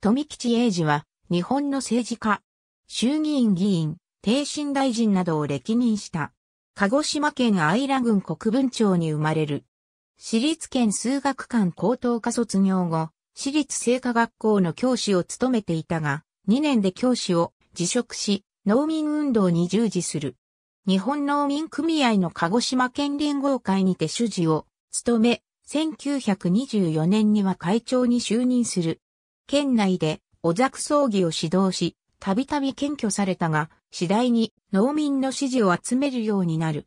富吉英治は、日本の政治家、衆議院議員、定身大臣などを歴任した。鹿児島県愛良郡国分町に生まれる。私立県数学館高等科卒業後、私立聖火学校の教師を務めていたが、2年で教師を辞職し、農民運動に従事する。日本農民組合の鹿児島県連合会にて主事を務め、1924年には会長に就任する。県内でお作葬儀を指導し、たびたび検挙されたが、次第に農民の支持を集めるようになる。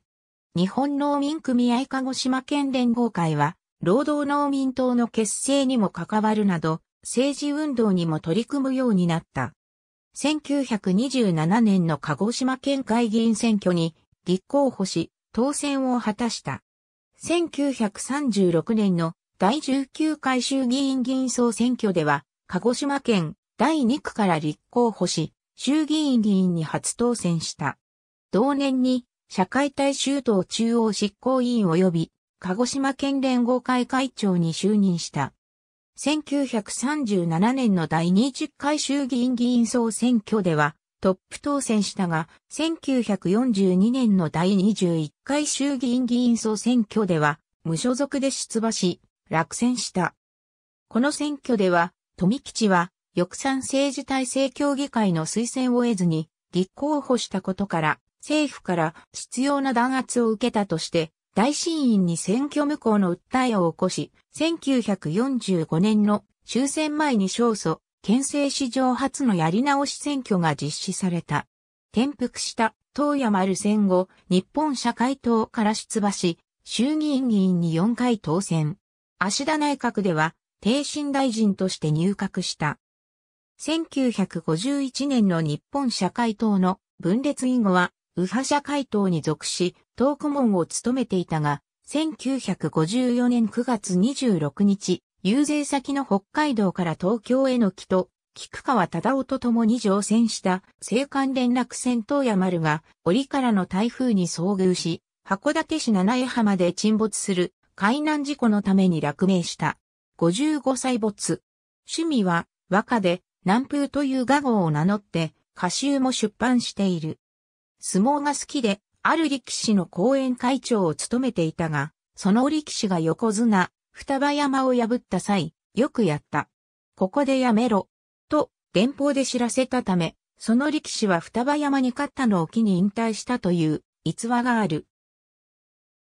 日本農民組合鹿児島県連合会は、労働農民党の結成にも関わるなど、政治運動にも取り組むようになった。1927年の鹿児島県会議員選挙に立候補し、当選を果たした。1936年の第19回衆議院議員総選挙では、鹿児島県第2区から立候補し、衆議院議員に初当選した。同年に社会大衆党中央執行委員及び鹿児島県連合会会長に就任した。1937年の第20回衆議院議員総選挙ではトップ当選したが、1942年の第21回衆議院議員総選挙では無所属で出馬し、落選した。この選挙では富吉は、翼賛政治体制協議会の推薦を得ずに、立候補したことから、政府から必要な弾圧を受けたとして、大審院に選挙無効の訴えを起こし、1945年の終戦前に勝訴、憲政史上初のやり直し選挙が実施された。転覆した東山丸戦後、日本社会党から出馬し、衆議院議員に4回当選。芦田内閣では、帝信大臣として入閣した。1951年の日本社会党の分裂以後は、右派社会党に属し、党顧問を務めていたが、1954年9月26日、遊説先の北海道から東京への帰と、菊川忠夫と共に乗船した青函連絡船東山丸が折からの台風に遭遇し、函館市七重浜で沈没する海難事故のために落命した。55歳没。趣味は和歌で南風という画号を名乗って歌集も出版している。相撲が好きで、ある力士の講演会長を務めていたが、その力士が横綱、双葉山を破った際、よくやった。ここでやめろ。と、電報で知らせたため、その力士は双葉山に勝ったのを機に引退したという逸話がある。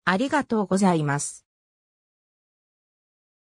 ありがとうございます。